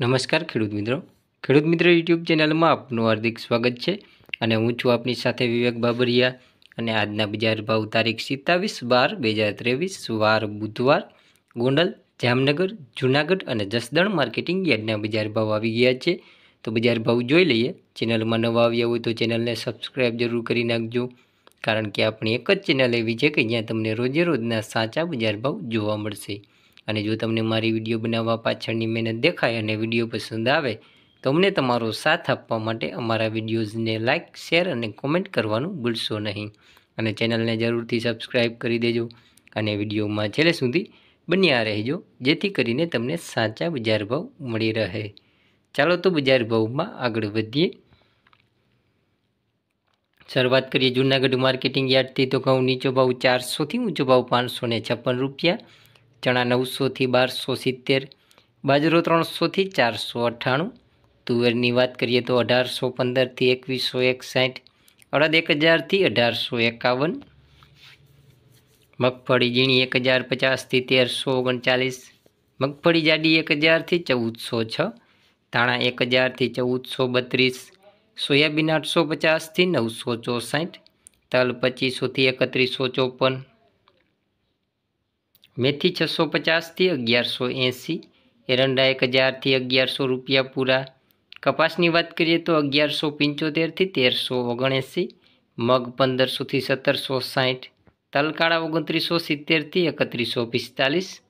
નમસ્કાર ખેડૂત મિત્રો ખેડૂત મિત્ર યુટ્યુબ ચેનલમાં આપનું હાર્દિક સ્વાગત છે અને હું છું આપની સાથે વિવેક બાબરિયા અને આજના બજાર ભાવ તારીખ સિત્તાવીસ બાર બે હજાર ત્રેવીસ વાર બુધવાર ગોંડલ જામનગર જૂનાગઢ અને જસદણ માર્કેટિંગ યાર્ડના બજાર ભાવ આવી ગયા છે તો બજાર ભાવ જોઈ લઈએ ચેનલમાં નવા આવ્યા હોય તો ચેનલને સબસ્ક્રાઈબ જરૂર કરી નાખજો કારણ કે આપણી એક જ ચેનલ એવી છે કે જ્યાં તમને રોજે રોજના સાચા બજાર ભાવ જોવા મળશે અને જો તમને મારી વિડીયો બનાવવા પાછળની મહેનત દેખાય અને વિડીયો પસંદ આવે તો અમને તમારો સાથ આપવા માટે અમારા વિડીયોઝને લાઇક શેર અને કોમેન્ટ કરવાનું ભૂલશો નહીં અને ચેનલને જરૂરથી સબસ્ક્રાઈબ કરી દેજો અને વિડીયોમાં છેલ્લે સુધી બન્યા રહેજો જેથી કરીને તમને સાચા બજાર ભાવ મળી રહે ચાલો તો બજાર ભાવમાં આગળ વધીએ શરૂઆત કરીએ જૂનાગઢ માર્કેટિંગ યાર્ડથી તો ઘઉં નીચો ભાવ ચારસોથી ઊંચો ભાવ પાંચસો છપ્પન રૂપિયા ચણા નવસોથી બારસો સિત્તેર બાજરો ત્રણસોથી ચારસો અઠ્ઠાણું તુવેરની વાત કરીએ તો અઢારસો પંદરથી એકવીસો એકસાઠ અડદ એક હજારથી અઢારસો એકાવન મગફળી ઝીણી એક હજાર પચાસથી તેરસો ઓગણચાલીસ મગફળી જાડી એક હજારથી ચૌદસો છ ધાણા એક હજારથી ચૌદસો બત્રીસ સોયાબીન આઠસો પચાસથી નવસો ચોસાઠ તલ પચીસોથી એકત્રીસો ચોપન मेथी छ सौ पचास थी अगियार सौ एसी एरंडा एक हज़ार थी अगियार सौ रुपया पूरा कपासनी बात करिए तो अगियार सौ पंचोतेर थी तेर सौ ओगणसी मग पंदर सौ थी सत्तर सौ साठ तलकाड़ा सौ सीतेर थी सौ पिस्तालीस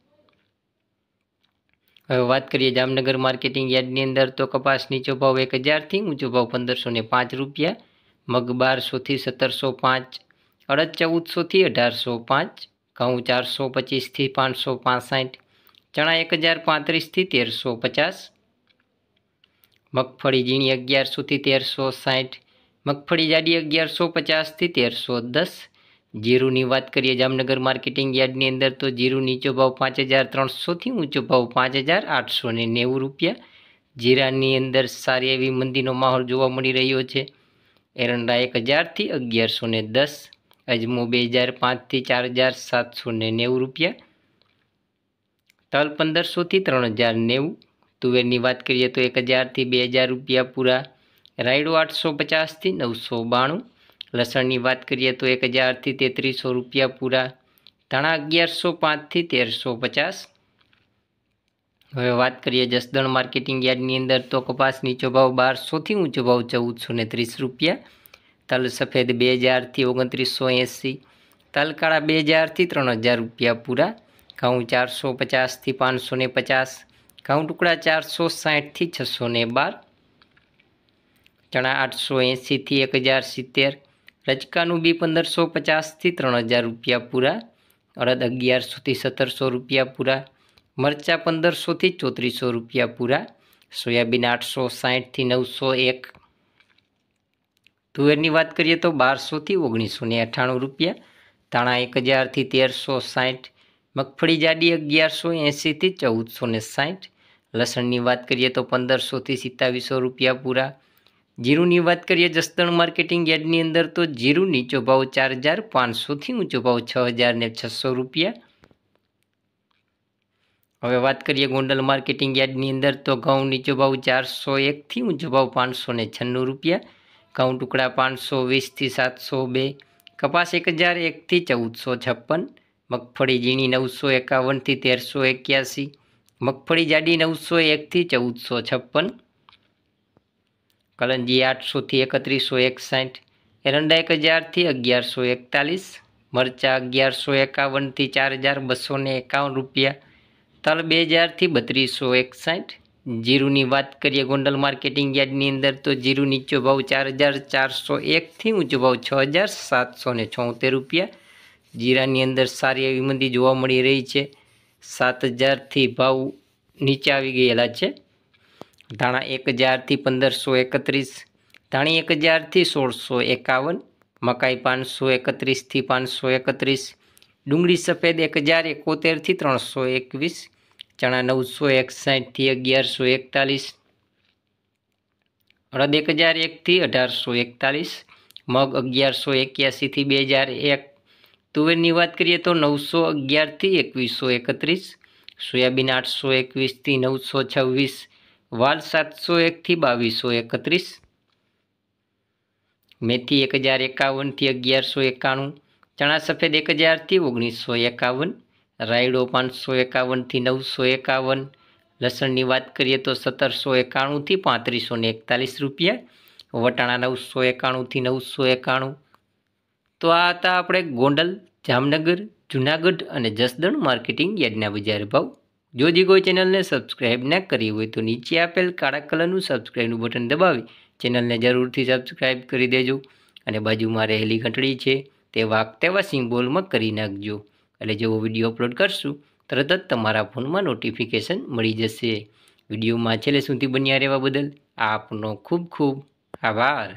हमें बात करिए जामनगर मार्केटिंग यार्ड की अंदर तो कपास नीचो भाव एक हज़ार थी ऊँचो भाव पंदर सौ पाँच रुपया मग बार सौ थी सत्तर सौ पाँच अड़द चौदह सौ थी अठार सौ पाँच ઘઉં ચારસો પચીસથી પાંચસો પાંસઠ ચણા એક હજાર પાંત્રીસથી તેરસો પચાસ મગફળી ઝીણી અગિયારસોથી તેરસો સાઠ મગફળી જાડી અગિયારસો પચાસથી તેરસો દસ જીરુની વાત કરીએ જામનગર માર્કેટિંગ યાર્ડની અંદર તો જીરુ નીચો ભાવ પાંચ હજાર ત્રણસોથી ઊંચો ભાવ પાંચ હજાર આઠસો ને નેવું રૂપિયા જીરાની અંદર સારી એવી મંદીનો માહોલ જોવા મળી રહ્યો છે એરંડા એક હજારથી અગિયારસો ને દસ અજમો બે હજાર પાંચથી ચાર હજાર સાતસો ને નેવું રૂપિયા તલ પંદરસોથી ત્રણ હજાર નેવું તુવેરની વાત કરીએ તો એક હજારથી બે હજાર રૂપિયા પૂરા રાયડો આઠસો પચાસથી નવસો બાણું લસણની વાત કરીએ તો એક હજારથી તેત્રીસો રૂપિયા પૂરા ધાણા અગિયારસો પાંચથી તેરસો પચાસ હવે વાત કરીએ જસદણ માર્કેટિંગ યાર્ડની અંદર તો કપાસ નીચો ભાવ બારસોથી ઊંચો ભાવ ચૌદસો ને ત્રીસ રૂપિયા તલ સફેદ બે હજારથી ઓગણત્રીસો એંસી તલ કાળા બે હજારથી ત્રણ હજાર રૂપિયા પૂરા ઘઉં ચારસો પચાસથી પાંચસો ને પચાસ ઘઉં ટુકડા ચારસો સાઠથી છસો ને બાર ચણા આઠસો એંસીથી એક હજાર સિત્તેર રચકાનું બી પંદરસો પચાસથી ત્રણ હજાર રૂપિયા પૂરા અડદ અગિયારસોથી સત્તરસો રૂપિયા પૂરા મરચાં પંદરસોથી ચોત્રીસો રૂપિયા પૂરા સોયાબીન આઠસો સાઠથી નવસો એક તુવેરની વાત કરીએ તો બારસોથી ઓગણીસો ને અઠ્ઠાણું રૂપિયા તાણા એક હજારથી તેરસો સાઠ મગફળી જાડી અગિયારસો એંશીથી ચૌદસો ને સાઠ લસણની વાત કરીએ તો પંદરસોથી સિત્તાવીસો રૂપિયા પૂરા જીરુંની વાત કરીએ જસદણ માર્કેટિંગ યાર્ડની અંદર તો જીરું નીચો ભાવ ચાર હજાર પાંચસોથી ઊંચો ભાવ છ હજાર ને છસો રૂપિયા હવે વાત કરીએ ગોંડલ માર્કેટિંગ યાર્ડની અંદર તો ઘઉં નીચો ભાવ ચારસો એકથી ઊંચો ભાવ પાંચસો ને છન્નું રૂપિયા ઘઉં ટુકડા પાંચસો વીસથી સાતસો બે કપાસ એક હજાર એકથી ચૌદસો છપ્પન મગફળી ઝીણી નવસો એકાવનથી તેરસો એક્યાસી મગફળી જાડી નવસો એકથી ચૌદસો છપ્પન કલંજી આઠસોથી એકત્રીસો એકસાઠ એરંડા એક હજારથી અગિયારસો એકતાલીસ મરચાં અગિયારસો એકાવનથી ચાર હજાર બસો એકાવન રૂપિયા તલ બે હજારથી બત્રીસો એકસાઠ જીરુંની વાત કરીએ ગોંડલ માર્કેટિંગ યાર્ડની અંદર તો જીરું નીચો ભાવ ચાર હજાર ચારસો એકથી ઊંચો ભાવ છ હજાર સાતસો ને છોતેર રૂપિયા જીરાની અંદર સારી એવી મંદી જોવા મળી રહી છે સાત હજારથી ભાવ નીચે આવી ગયેલા છે ધાણા એક હજારથી પંદરસો એકત્રીસ ધાણી એક હજારથી સોળસો એકાવન મકાઈ પાંચસો એકત્રીસથી પાંચસો એકત્રીસ ડુંગળી સફેદ એક હજાર એકોતેરથી ત્રણસો એકવીસ ચણા નવસો એકસાઠથી અગિયારસો એકતાલીસ અડદ એક હજાર એકથી અઢારસો એકતાલીસ મગ અગિયારસો એક્યાસીથી બે હજાર એક તુવેરની વાત કરીએ તો નવસો અગિયારથી એકવીસો એકત્રીસ સોયાબીન આઠસો એકવીસથી નવસો છવ્વીસ વાલ સાતસો એકથી બાવીસો એકત્રીસ મેથી એક હજાર એકાવનથી અગિયારસો એકાણું ચણા સફેદ એક હજારથી ઓગણીસો એકાવન રાયડો પાંચસો એકાવનથી નવસો એકાવન લસણની વાત કરીએ તો સત્તરસો એકાણુંથી પાંત્રીસો ને એકતાલીસ રૂપિયા વટાણા નવસો એકાણુંથી નવસો એકાણું તો આ હતા આપણે ગોંડલ જામનગર જુનાગઢ અને જસદણ માર્કેટિંગ યાર્ડના બજાર ભાવ જો કોઈ ચેનલને સબસ્ક્રાઇબ ના કરી હોય તો નીચે આપેલ કાળા કલરનું સબસ્ક્રાઇબનું બટન દબાવી ચેનલને જરૂરથી સબસ્ક્રાઇબ કરી દેજો અને બાજુમાં રહેલી ઘંટડી છે તે તેવા સિમ્બોલમાં કરી નાખજો એટલે જેવો વિડીયો અપલોડ કરશું તરત જ તમારા ફોનમાં નોટિફિકેશન મળી જશે વિડીયોમાં છેલ્લે સુધી બન્યા રહેવા બદલ આપનો ખૂબ ખૂબ આભાર